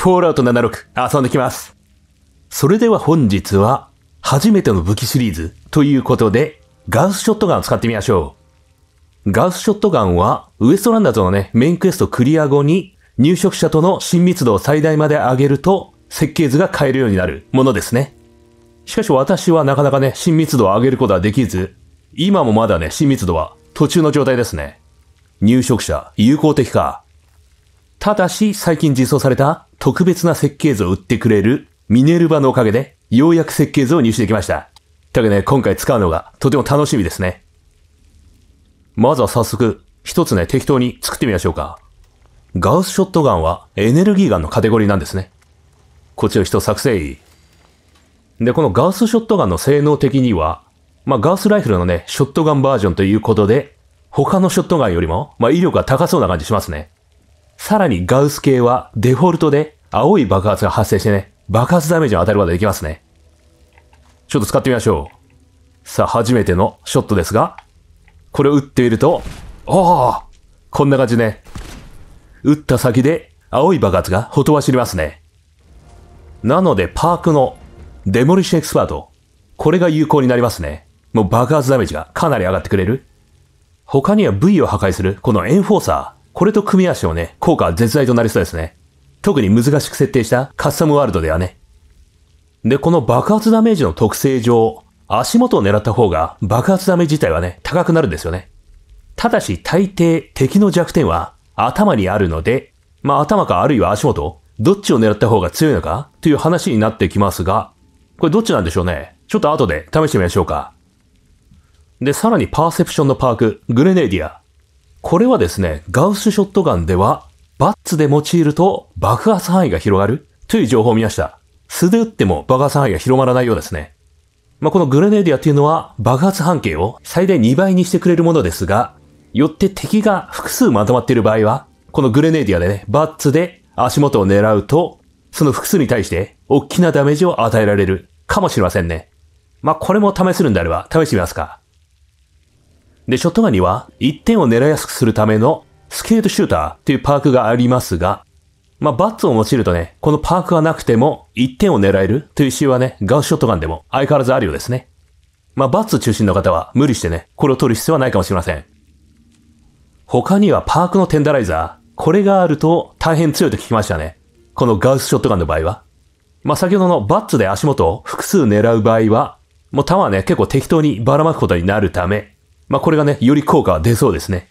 フォールアウト76遊んできます。それでは本日は、初めての武器シリーズということで、ガウスショットガンを使ってみましょう。ガウスショットガンは、ウエストランダーズのね、メインクエストクリア後に、入植者との親密度を最大まで上げると、設計図が変えるようになるものですね。しかし私はなかなかね、親密度を上げることはできず、今もまだね、親密度は途中の状態ですね。入植者、友好的か。ただし最近実装された特別な設計図を売ってくれるミネルヴァのおかげでようやく設計図を入手できました。というわけで、ね、今回使うのがとても楽しみですね。まずは早速一つね適当に作ってみましょうか。ガウスショットガンはエネルギーガンのカテゴリーなんですね。こちら一作成。で、このガウスショットガンの性能的には、まあガウスライフルのね、ショットガンバージョンということで、他のショットガンよりも、まあ威力が高そうな感じしますね。さらにガウス系はデフォルトで青い爆発が発生してね、爆発ダメージを与えることができますね。ちょっと使ってみましょう。さあ、初めてのショットですが、これを打ってみると、ああこんな感じね。打った先で青い爆発がほとばしりますね。なので、パークのデモリッシュエクスパート、これが有効になりますね。もう爆発ダメージがかなり上がってくれる。他には V を破壊する、このエンフォーサー。これと組み合わせをね、効果は絶大となりそうですね。特に難しく設定したカスタムワールドではね。で、この爆発ダメージの特性上、足元を狙った方が爆発ダメージ自体はね、高くなるんですよね。ただし大抵敵の弱点は頭にあるので、まあ頭かあるいは足元、どっちを狙った方が強いのかという話になってきますが、これどっちなんでしょうね。ちょっと後で試してみましょうか。で、さらにパーセプションのパーク、グレネーディア、これはですね、ガウスショットガンでは、バッツで用いると爆発範囲が広がるという情報を見ました。素で撃っても爆発範囲が広まらないようですね。まあ、このグレネーディアというのは爆発半径を最大2倍にしてくれるものですが、よって敵が複数まとまっている場合は、このグレネーディアでね、バッツで足元を狙うと、その複数に対して大きなダメージを与えられるかもしれませんね。まあ、これも試するんであれば試してみますか。で、ショットガンには1点を狙いやすくするためのスケートシューターというパークがありますが、まあ、バッツを用いるとね、このパークがなくても1点を狙えるという仕様はね、ガウスショットガンでも相変わらずあるようですね。まあ、バッツ中心の方は無理してね、これを取る必要はないかもしれません。他にはパークのテンダライザー。これがあると大変強いと聞きましたね。このガウスショットガンの場合は。まあ、先ほどのバッツで足元を複数狙う場合は、もう弾はね、結構適当にばらまくことになるため、まあ、これがね、より効果は出そうですね。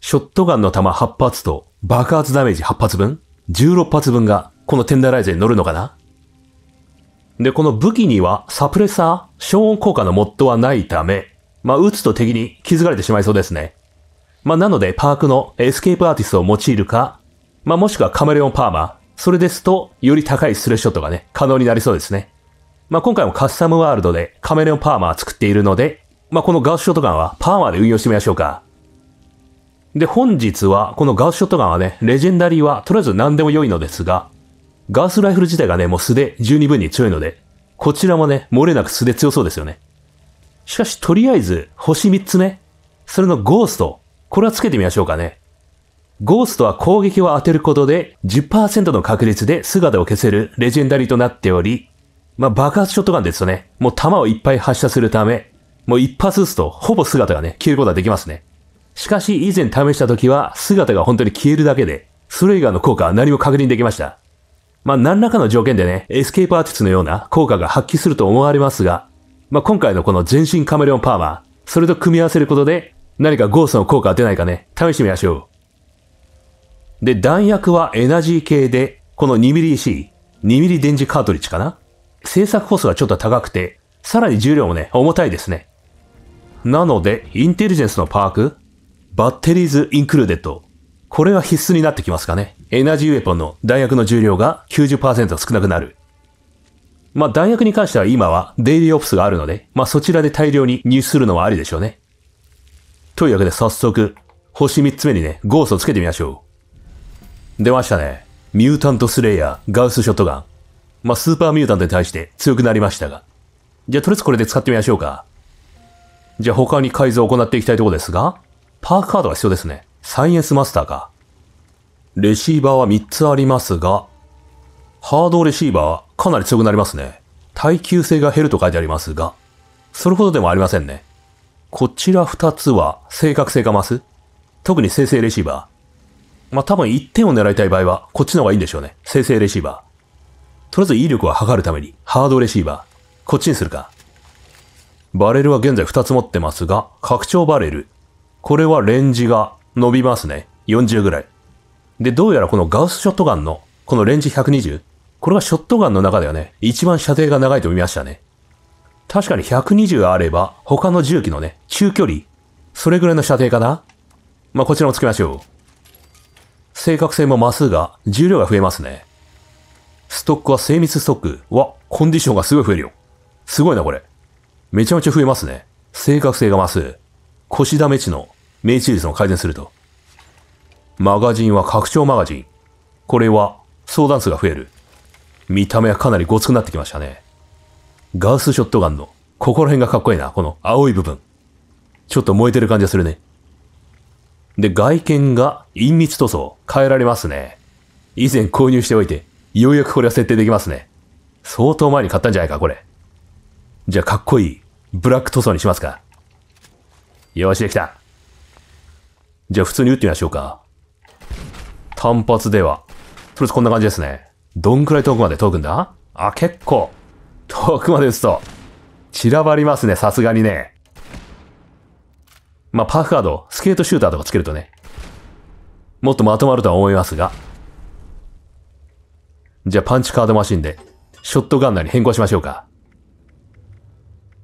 ショットガンの弾8発と爆発ダメージ8発分 ?16 発分がこのテンダーライズに乗るのかなで、この武器にはサプレッサー消音効果のモッドはないため、まあ、撃つと敵に気づかれてしまいそうですね。まあ、なので、パークのエスケープアーティストを用いるか、まあ、もしくはカメレオンパーマー。それですと、より高いスレッショットがね、可能になりそうですね。まあ、今回もカスタムワールドでカメレオンパーマー作っているので、まあ、このガウスショットガンはパーマで運用してみましょうか。で、本日は、このガウスショットガンはね、レジェンダリーはとりあえず何でも良いのですが、ガウスライフル自体がね、もう素で十二分に強いので、こちらもね、漏れなく素で強そうですよね。しかし、とりあえず、星3つね、それのゴースト、これはつけてみましょうかね。ゴーストは攻撃を当てることで10%の確率で姿を消せるレジェンダリーとなっており、まあ、爆発ショットガンですよね、もう弾をいっぱい発射するため、もう一発打つと、ほぼ姿がね、消えることができますね。しかし、以前試した時は、姿が本当に消えるだけで、それ以外の効果は何も確認できました。まあ、何らかの条件でね、エスケープアーティストのような効果が発揮すると思われますが、まあ、今回のこの全身カメレオンパーマー、それと組み合わせることで、何かゴーストの効果は出ないかね、試してみましょう。で、弾薬はエナジー系で、この 2mmC、2mm 電磁カートリッジかな制作コストがちょっと高くて、さらに重量もね、重たいですね。なので、インテリジェンスのパーク、バッテリーズインクルーデッド。これは必須になってきますかね。エナジーウェポンの弾薬の重量が90%少なくなる。まあ、弾薬に関しては今はデイリーオフィスがあるので、まあ、そちらで大量に入手するのはありでしょうね。というわけで早速、星3つ目にね、ゴースをつけてみましょう。出ましたね。ミュータントスレイヤー、ガウスショットガン。まあ、スーパーミュータントに対して強くなりましたが。じゃあ、とりあえずこれで使ってみましょうか。じゃあ他に改造を行っていきたいところですが、パークカードが必要ですね。サイエンスマスターか。レシーバーは3つありますが、ハードレシーバーかなり強くなりますね。耐久性が減ると書いてありますが、それほどでもありませんね。こちら2つは正確性が増す。特に生成レシーバー。まあ、多分1点を狙いたい場合は、こっちの方がいいんでしょうね。生成レシーバー。とりあえず威力は測るために、ハードレシーバー。こっちにするか。バレルは現在2つ持ってますが、拡張バレル。これはレンジが伸びますね。40ぐらい。で、どうやらこのガウスショットガンの、このレンジ120。これがショットガンの中ではね、一番射程が長いと見ましたね。確かに120あれば、他の銃器のね、中距離。それぐらいの射程かなまあ、こちらもつけましょう。正確性も増すが、重量が増えますね。ストックは精密ストック。わ、コンディションがすごい増えるよ。すごいな、これ。めちゃめちゃ増えますね。正確性が増す。腰ダメ値の命中率も改善すると。マガジンは拡張マガジン。これは相談数が増える。見た目はかなりごつくなってきましたね。ガウスショットガンの、ここら辺がかっこいいな。この青い部分。ちょっと燃えてる感じがするね。で、外見が隠密塗装。変えられますね。以前購入しておいて、ようやくこれは設定できますね。相当前に買ったんじゃないか、これ。じゃあ、かっこいい。ブラック塗装にしますかよし、できた。じゃあ普通に打ってみましょうか。単発では。とりあえずこんな感じですね。どんくらい遠くまで遠くんだあ、結構。遠くまで打つと、散らばりますね、さすがにね。まあ、パーカード、スケートシューターとかつけるとね、もっとまとまるとは思いますが。じゃあパンチカードマシンで、ショットガンナーに変更しましょうか。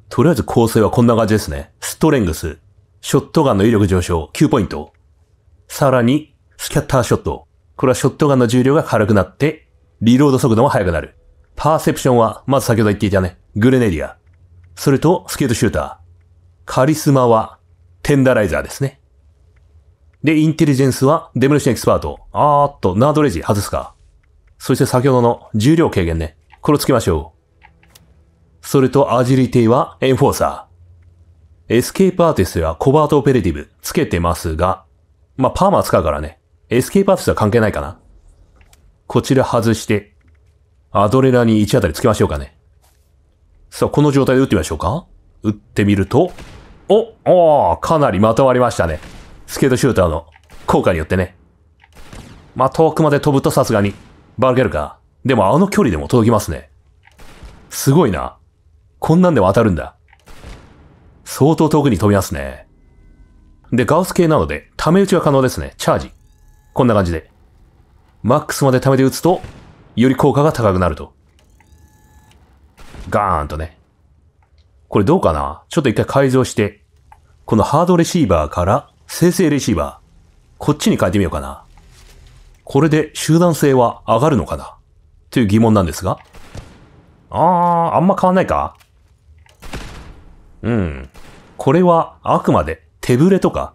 とりあえず構成はこんな感じですね。ストレングス、ショットガンの威力上昇9ポイント。さらに、スキャッターショット。これはショットガンの重量が軽くなって、リロード速度も速くなる。パーセプションは、まず先ほど言っていたね、グレネディア。それと、スケートシューター。カリスマは、テンダライザーですね。で、インテリジェンスは、デモルシンエキスパート。あーっと、ナードレジ外すか。そして先ほどの重量軽減ね。これをつけましょう。それとアジリティはエンフォーサー。エスケープアーティストやコバートオペレティブつけてますが、まあ、パーマ使うからね。エスケープアーティストは関係ないかな。こちら外して、アドレナに1あたりつけましょうかね。さあ、この状態で打ってみましょうか。打ってみると、お、おー、かなりまとまりましたね。スケートシューターの効果によってね。まあ、遠くまで飛ぶとさすがに、バルケるか。でもあの距離でも届きますね。すごいな。こんなんで渡るんだ。相当遠くに飛びますね。で、ガウス系なので、溜め打ちは可能ですね。チャージ。こんな感じで。マックスまで溜めて打つと、より効果が高くなると。ガーンとね。これどうかなちょっと一回改造して、このハードレシーバーから生成レシーバー。こっちに変えてみようかな。これで集団性は上がるのかなという疑問なんですが。あー、あんま変わんないかうん。これはあくまで手ぶれとか、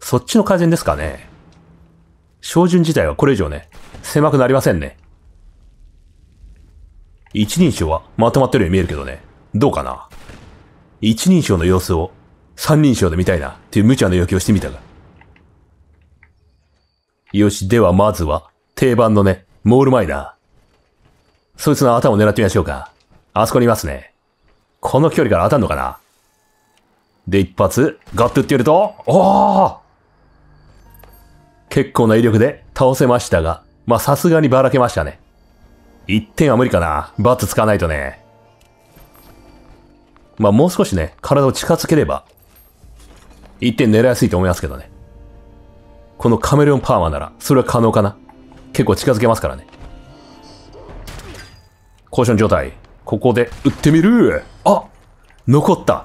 そっちの改善ですかね。照準自体はこれ以上ね、狭くなりませんね。一人称はまとまってるように見えるけどね。どうかな一人称の様子を三人称で見たいなっていう無茶な要求をしてみたが。よし、ではまずは定番のね、モールマイナー。そいつの頭を狙ってみましょうか。あそこにいますね。この距離から当たるのかなで、一発、ガッと打ってやると、おお結構な威力で倒せましたが、まあ、さすがにばらけましたね。一点は無理かな。バツ使わないとね。まあ、もう少しね、体を近づければ、一点狙いやすいと思いますけどね。このカメレオンパーマなら、それは可能かな。結構近づけますからね。コーション状態。ここで撃ってみるあ残った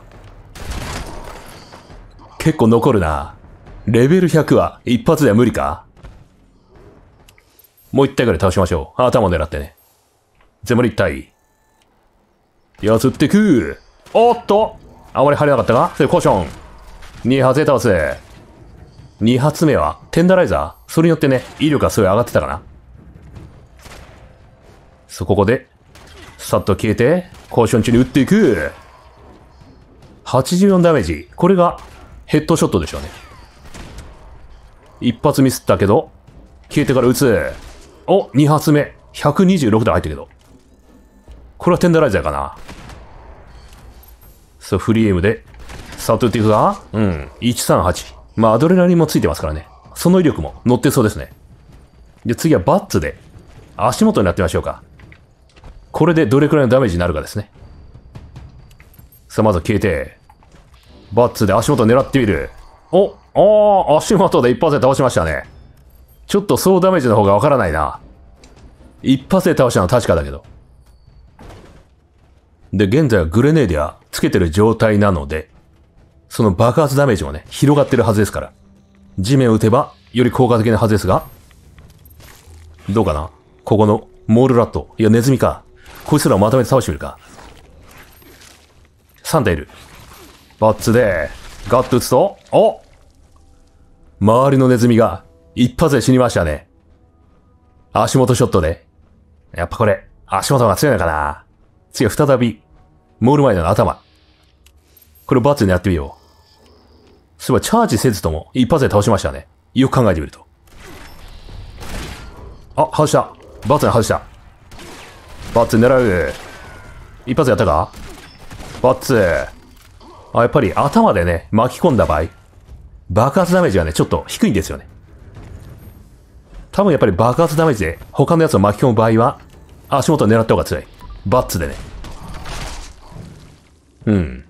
結構残るな。レベル100は一発では無理かもう一体ぐらい倒しましょう。頭狙ってね。全部一体。やつってくおっとあまり張れなかったかそれコーション。2発で倒す。2発目はテンダライザーそれによってね、威力がすごい上がってたかな。そこで、さっと消えて、交渉中に打っていく。84ダメージ。これがヘッドショットでしょうね。一発ミスったけど、消えてから打つ。お、二発目。126弾入ったけど。これはテンダライザーかな。そう、フリーエムで、さっと打っていくが、うん、138。まあ、アドレナリンもついてますからね。その威力も乗ってそうですね。で、次はバッツで、足元になってみましょうか。これでどれくらいのダメージになるかですね。さあ、まずは消えて。バッツで足元狙ってみる。おああ、足元で一発で倒しましたね。ちょっと総ダメージの方がわからないな。一発で倒したのは確かだけど。で、現在はグレネーディアつけてる状態なので、その爆発ダメージもね、広がってるはずですから。地面を打てば、より効果的なはずですが、どうかなここの、モールラット。いや、ネズミか。こいつらをまとめて倒してくるか。3体いる。バッツで、ガッと撃つと、お周りのネズミが、一発で死にましたね。足元ショットで。やっぱこれ、足元が強いのかな次は再び、モールマイの頭。これバッツにやってみよう。そういえばチャージせずとも、一発で倒しましたね。よく考えてみると。あ、外した。バツに外した。バッツ狙う。一発やったかバッツ。あ、やっぱり頭でね、巻き込んだ場合、爆発ダメージがね、ちょっと低いんですよね。多分やっぱり爆発ダメージで他のやつを巻き込む場合は、足元を狙った方が強い。バッツでね。うん。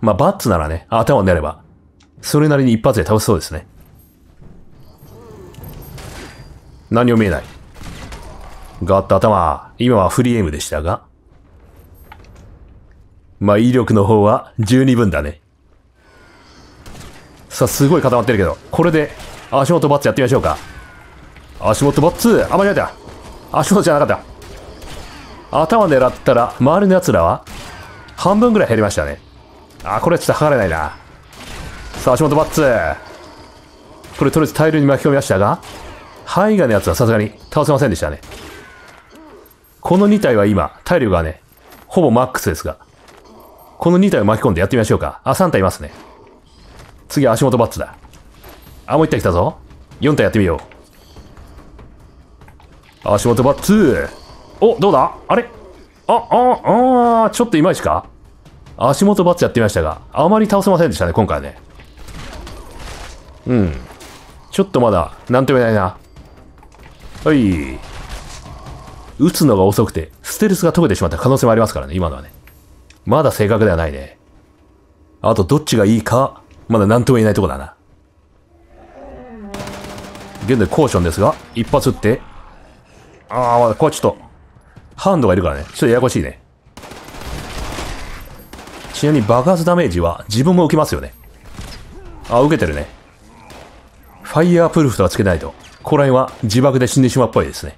まあ、バッツならね、頭を狙えば、それなりに一発で倒せそうですね。何も見えない。ガッタ頭、今はフリーエムでしたが。まあ、威力の方は十二分だね。さあ、すごい固まってるけど、これで足元バッツやってみましょうか。足元バッツあ、間違えた足元じゃなかった。頭狙ったら、周りの奴らは、半分ぐらい減りましたね。あ、これはちょっと測れないな。さあ、足元バッツこれとりあえず大量に巻き込みましたが、ハイガのやつはさすがに倒せませんでしたね。この2体は今、体力がね、ほぼマックスですが、この2体を巻き込んでやってみましょうか。あ、3体いますね。次は足元バッツだ。あ、もう1体来たぞ。4体やってみよう。足元バッツお、どうだあれあ、あ、あちょっといまいちか足元バッツやってみましたが、あまり倒せませんでしたね、今回はね。うん。ちょっとまだ、なんとも言えないな。はい。撃つのが遅くて、ステルスが解けてしまった可能性もありますからね、今のはね。まだ正確ではないね。あと、どっちがいいか、まだ何とも言えないとこだな。現在、コーションですが、一発撃って、あー、まだ、これちょっと、ハンドがいるからね、ちょっとややこしいね。ちなみに爆発ダメージは自分も受けますよね。あ、受けてるね。ファイヤープルーフとかつけないと、ここら辺は自爆で死んでしまうっぽいですね。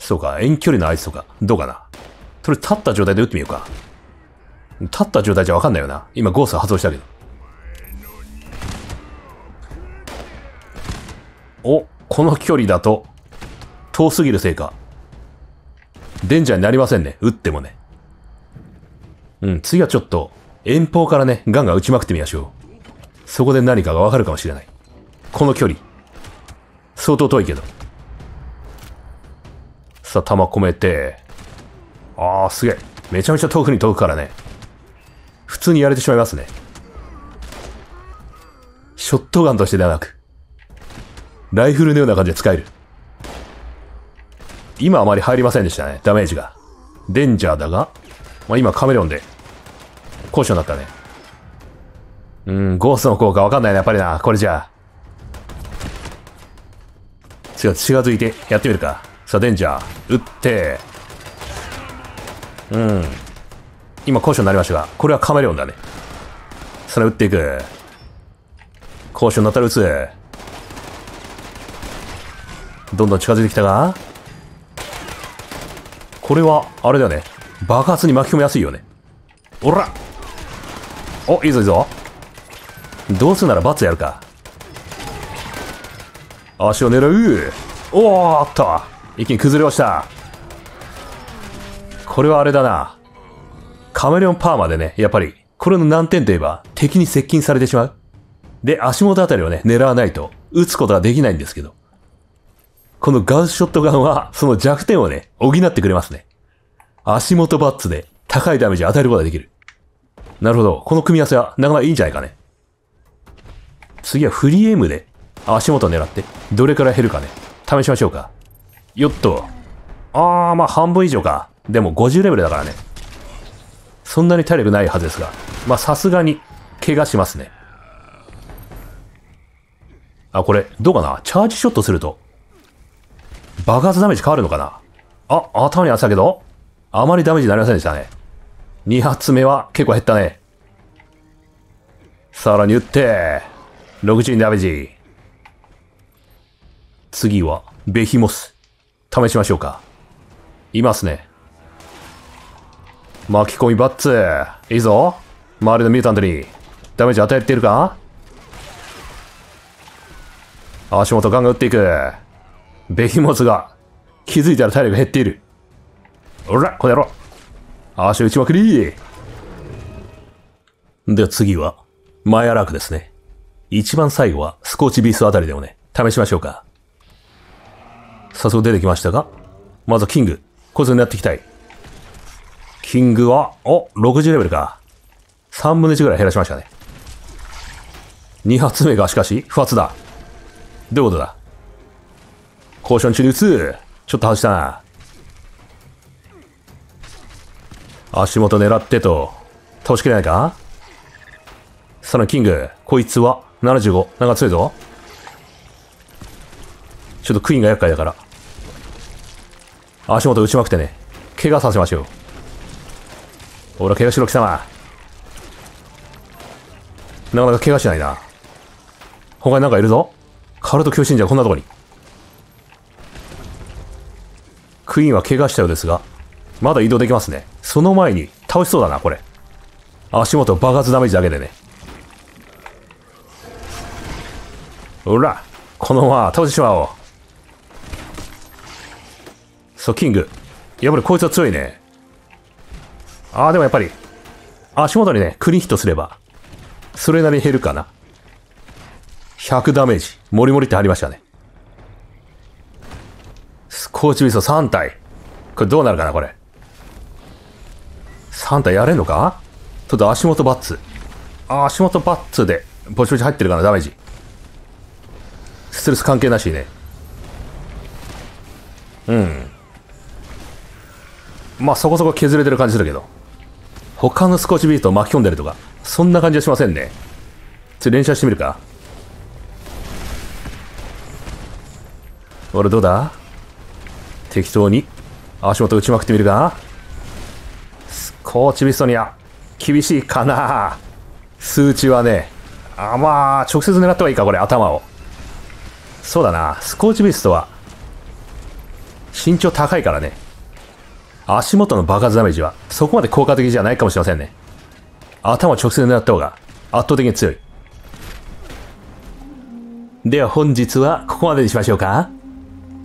そうか、遠距離のあいつとか。どうかな。それ立った状態で撃ってみようか。立った状態じゃわかんないよな。今ゴース発動したけど。お、この距離だと、遠すぎるせいか。デンジャーになりませんね。撃ってもね。うん、次はちょっと、遠方からね、ガンガン撃ちまくってみましょう。そこで何かがわかるかもしれない。この距離。相当遠いけど。さあ、弾込めて。ああ、すげえ。めちゃめちゃ遠くに遠くからね。普通にやれてしまいますね。ショットガンとしてではなく、ライフルのような感じで使える。今あまり入りませんでしたね、ダメージが。デンジャーだが、まあ、今カメレオンで、交渉になったね。うん、ゴースの効果わかんないね。やっぱりな、これじゃあ。違う、近づいてやってみるか。さあ、デンジャー、打って、うん。今、交渉になりましたが、これはカメレオンだね。それ打っていく。交渉になったら撃つ。どんどん近づいてきたが、これは、あれだよね。爆発に巻き込みやすいよね。おらお、いいぞいいぞ。どうするなら罰やるか。足を狙う。おーった。一気に崩れました。これはあれだな。カメレオンパーマでね、やっぱり、これの難点といえば、敵に接近されてしまう。で、足元あたりをね、狙わないと、撃つことができないんですけど。このガウスショットガンは、その弱点をね、補ってくれますね。足元バッツで、高いダメージを与えることができる。なるほど。この組み合わせは、なかなかいいんじゃないかね。次はフリーエイムで、足元を狙って、どれくらい減るかね、試しましょうか。よっと。あー、まあ半分以上か。でも50レベルだからね。そんなに体力ないはずですが。まあさすがに、怪我しますね。あ、これ、どうかなチャージショットすると、爆発ダメージ変わるのかなあ、頭に当てたけど、あまりダメージになりませんでしたね。2発目は結構減ったね。さらに打って、60ダメージ。次は、ベヒモス。試しましょうか。いますね。巻き込みバッツ。いいぞ。周りのミュータントに。ダメージ与えているか足元ガンガン打っていく。ベヒモスが、気づいたら体力減っている。おら、この野郎。足を打ちまくり。で、次は、マアラークですね。一番最後は、スコーチビースあたりでもね、試しましょうか。早速出てきましたが、まずはキング。こいつを狙っていきたい。キングは、お、60レベルか。3分の1ぐらい減らしましたね。2発目がしかし、不発だ。どういうことだ交渉中に打つ。ちょっと外したな。足元狙ってと、倒しきれないかさらにキング、こいつは75。なんか強いぞ。ちょっとクイーンが厄介だから。足元打ちまくってね、怪我させましょう。ほら、怪我しろ、貴様。なかなか怪我しないな。他になんかいるぞ。カルト教信者、こんなとこに。クイーンは怪我したようですが、まだ移動できますね。その前に、倒しそうだな、これ。足元爆発ダメージだけでね。ほら、このまま倒してしまおう。そう、キング。やっぱりこいつは強いね。ああ、でもやっぱり、足元にね、クリンヒットすれば、それなりに減るかな。100ダメージ。モリモリって入りましたね。スコーチビソ3体。これどうなるかな、これ。3体やれんのかちょっと足元バッツ。あ、足元バッツで、ぼちぼち入ってるかな、ダメージ。ストレス関係なしね。うん。まあそこそこ削れてる感じするけど。他のスコーチビートを巻き込んでるとか、そんな感じはしませんね。ちょ、連射してみるか。俺どうだ適当に足元打ちまくってみるかスコーチビストには厳しいかな数値はね、あ、まあ、直接狙ってはいいか、これ、頭を。そうだな、スコーチビストは、身長高いからね。足元の爆発ダメージはそこまで効果的じゃないかもしれませんね。頭を直接狙った方が圧倒的に強い。では本日はここまでにしましょうか。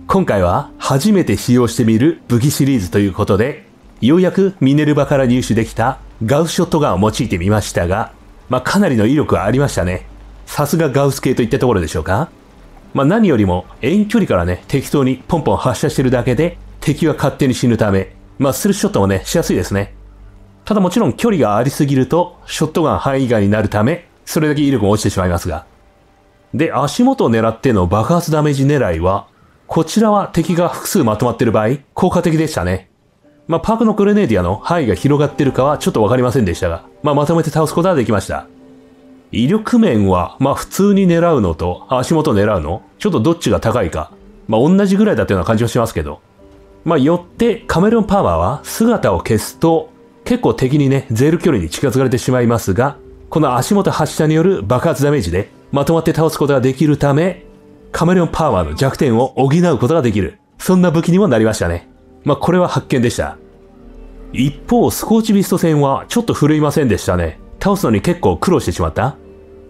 今回は初めて使用してみる武器シリーズということで、ようやくミネルバから入手できたガウスショットガンを用いてみましたが、まあ、かなりの威力はありましたね。さすがガウス系といったところでしょうか。まあ、何よりも遠距離からね、適当にポンポン発射してるだけで、敵は勝手に死ぬため、まあ、スルーショットもね、しやすいですね。ただもちろん距離がありすぎると、ショットガン範囲外になるため、それだけ威力も落ちてしまいますが。で、足元を狙っての爆発ダメージ狙いは、こちらは敵が複数まとまってる場合、効果的でしたね。まあ、パークのクレネディアの範囲が広がってるかはちょっとわかりませんでしたが、まあ、まとめて倒すことはできました。威力面は、まあ、普通に狙うのと、足元狙うの、ちょっとどっちが高いか、まあ、同じぐらいだったような感じはしますけど、まあ、よってカメロン・パワーは姿を消すと結構敵にね、ゼール距離に近づかれてしまいますが、この足元発射による爆発ダメージでまとまって倒すことができるため、カメレオンパワーの弱点を補うことができる。そんな武器にもなりましたね。まあ、これは発見でした。一方、スコーチビスト戦はちょっと震いませんでしたね。倒すのに結構苦労してしまった。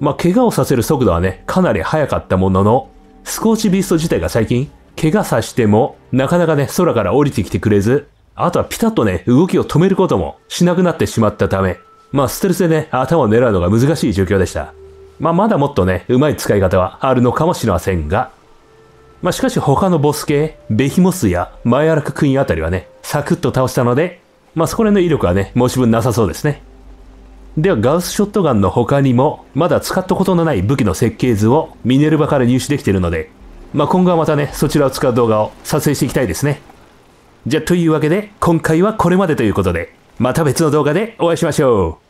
まあ、怪我をさせる速度はね、かなり速かったものの、スコーチビースト自体が最近怪我さしても、なかなかね、空から降りてきてくれず、あとはピタッとね、動きを止めることもしなくなってしまったため、まあ、ステルスでね、頭を狙うのが難しい状況でした。まあ、まだもっとね、うまい使い方はあるのかもしれませんが、まあ、しかし他のボス系、ベヒモスやマイアラククイーンあたりはね、サクッと倒したので、まあ、そこら辺の威力はね、申し分なさそうですね。では、ガウスショットガンの他にも、まだ使ったことのない武器の設計図をミネルバから入手できているので、まあ、今後はまたね、そちらを使う動画を撮影していきたいですね。じゃ、というわけで、今回はこれまでということで、また別の動画でお会いしましょう。